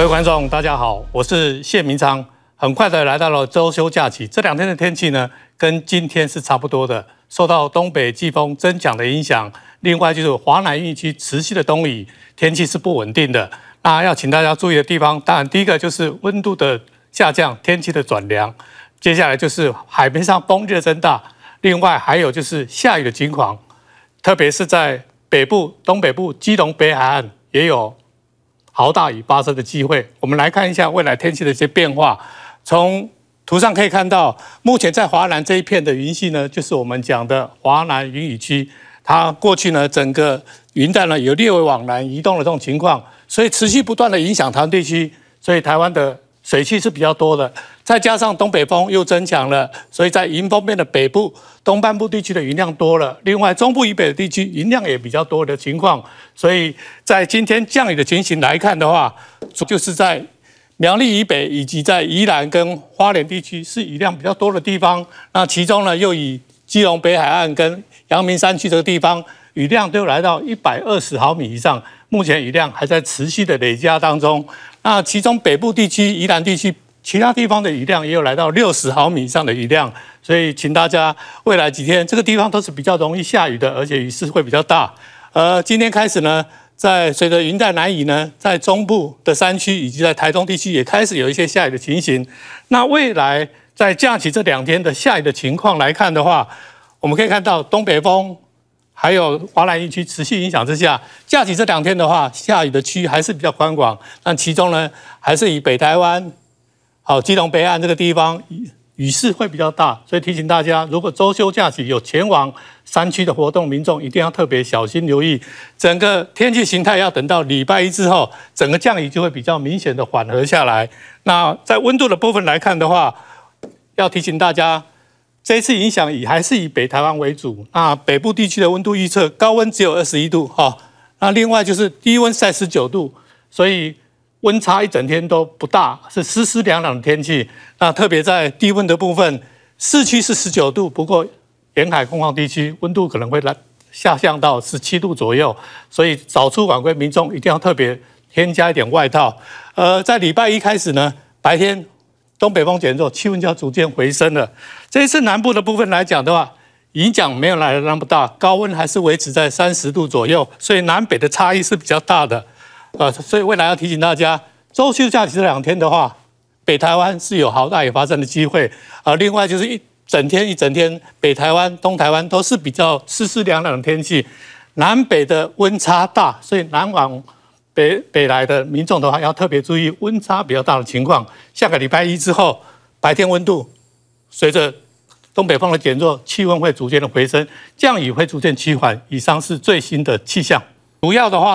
各位观众，大家好，我是谢明昌。很快的来到了周休假期，这两天的天气呢，跟今天是差不多的。受到东北季风增强的影响，另外就是华南区持续的东移，天气是不稳定的。那要请大家注意的地方，当然第一个就是温度的下降，天气的转凉；接下来就是海面上风力的增大，另外还有就是下雨的情况，特别是在北部、东北部、基隆北海岸也有。豪大雨发生的机会，我们来看一下未来天气的一些变化。从图上可以看到，目前在华南这一片的云系呢，就是我们讲的华南云雨区，它过去呢整个云带呢有略微往南移动的这种情况，所以持续不断的影响台湾地区，所以台湾的。水汽是比较多的，再加上东北风又增强了，所以在迎风面的北部、东半部地区的雨量多了。另外，中部以北的地区雨量也比较多的情况，所以在今天降雨的情形来看的话，就是在苗栗以北以及在宜兰跟花莲地区是雨量比较多的地方。那其中呢，又以基隆北海岸跟阳明山区这个地方雨量都来到一百二十毫米以上，目前雨量还在持续的累加当中。那其中北部地区、宜兰地区、其他地方的雨量也有来到六十毫米以上的雨量，所以请大家未来几天这个地方都是比较容易下雨的，而且雨势会比较大。呃，今天开始呢，在随着云带南移呢，在中部的山区以及在台中地区也开始有一些下雨的情形。那未来在假起这两天的下雨的情况来看的话，我们可以看到东北风。还有华南地区持续影响之下，假期这两天的话，下雨的区域还是比较宽广，但其中呢，还是以北台湾、好基隆北岸这个地方雨势会比较大，所以提醒大家，如果周休假期有前往山区的活动，民众一定要特别小心留意。整个天气形态要等到礼拜一之后，整个降雨就会比较明显的缓和下来。那在温度的部分来看的话，要提醒大家。这一次影响以还是以北台湾为主，那北部地区的温度预测高温只有二十一度，哈，那另外就是低温在十九度，所以温差一整天都不大，是湿湿凉凉的天气。那特别在低温的部分，市区是十九度，不过沿海、空旷地区温度可能会来下降到十七度左右，所以早出晚归民众一定要特别添加一点外套。呃，在礼拜一开始呢，白天。东北风减弱，气温就要逐渐回升了。这一次南部的部分来讲的话，影响没有来的那么大，高温还是维持在三十度左右。所以南北的差异是比较大的，呃，所以未来要提醒大家，周休假期这两天的话，北台湾是有好大雨发生的机会。而另外就是一整天一整天，北台湾、东台湾都是比较湿湿凉凉的天气，南北的温差大，所以南往。北北来的民众的话，要特别注意温差比较大的情况。下个礼拜一之后，白天温度随着东北风的减弱，气温会逐渐的回升，降雨会逐渐趋缓。以上是最新的气象，主要的话。